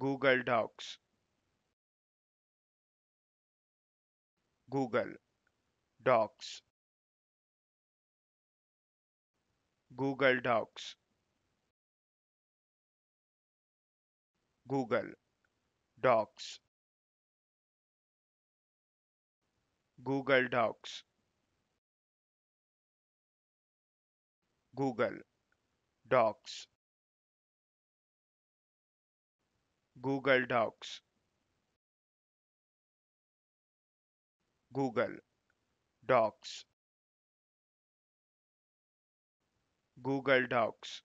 Google Docs. Google Docs. Google Docs. Google Docs. Google Docs. Google Docs. Google Docs. Google Docs. Google Docs.